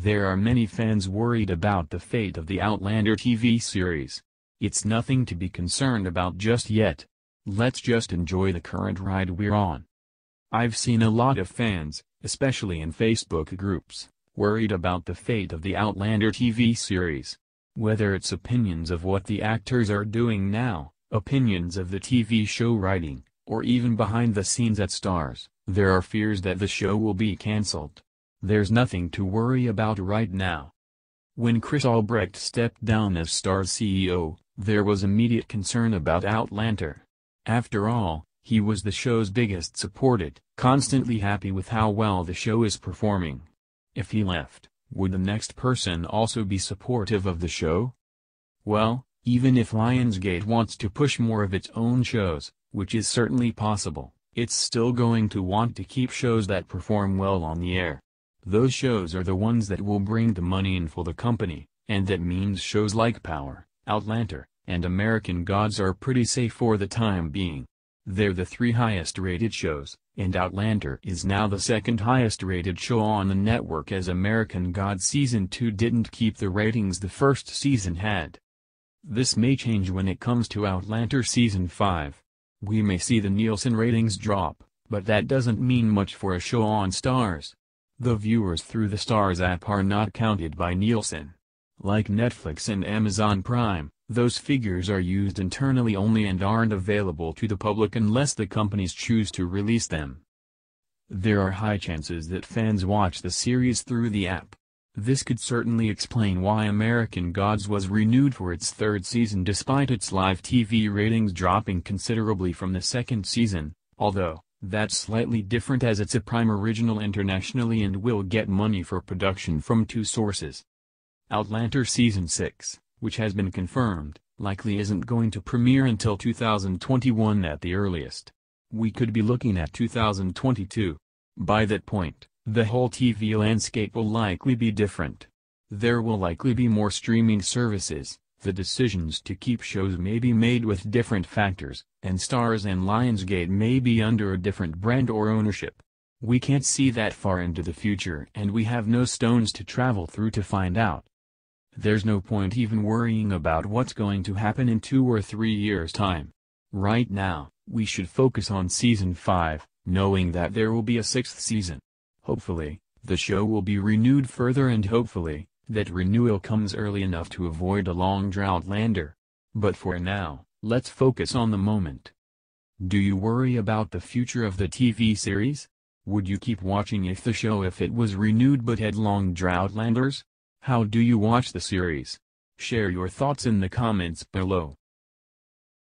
There are many fans worried about the fate of the Outlander TV series. It's nothing to be concerned about just yet. Let's just enjoy the current ride we're on. I've seen a lot of fans, especially in Facebook groups, worried about the fate of the Outlander TV series. Whether it's opinions of what the actors are doing now, opinions of the TV show writing, or even behind the scenes at stars, there are fears that the show will be cancelled. There's nothing to worry about right now. When Chris Albrecht stepped down as Star's CEO, there was immediate concern about Outlander. After all, he was the show's biggest supported, constantly happy with how well the show is performing. If he left, would the next person also be supportive of the show? Well, even if Lionsgate wants to push more of its own shows, which is certainly possible, it's still going to want to keep shows that perform well on the air. Those shows are the ones that will bring the money in for the company, and that means shows like Power, Outlander, and American Gods are pretty safe for the time being. They're the three highest rated shows, and Outlander is now the second highest rated show on the network as American Gods Season 2 didn't keep the ratings the first season had. This may change when it comes to Outlander Season 5. We may see the Nielsen ratings drop, but that doesn't mean much for a show on stars. The viewers through the Stars app are not counted by Nielsen. Like Netflix and Amazon Prime, those figures are used internally only and aren't available to the public unless the companies choose to release them. There are high chances that fans watch the series through the app. This could certainly explain why American Gods was renewed for its third season despite its live TV ratings dropping considerably from the second season, although, that's slightly different as it's a prime original internationally and will get money for production from two sources. Outlander Season 6, which has been confirmed, likely isn't going to premiere until 2021 at the earliest. We could be looking at 2022. By that point, the whole TV landscape will likely be different. There will likely be more streaming services, the decisions to keep shows may be made with different factors, and Stars and Lionsgate may be under a different brand or ownership. We can't see that far into the future and we have no stones to travel through to find out. There's no point even worrying about what's going to happen in two or three years' time. Right now, we should focus on season 5, knowing that there will be a sixth season. Hopefully, the show will be renewed further and hopefully, that renewal comes early enough to avoid a long drought lander. But for now, let's focus on the moment. Do you worry about the future of the TV series? Would you keep watching if the show if it was renewed but had long drought landers? How do you watch the series? Share your thoughts in the comments below.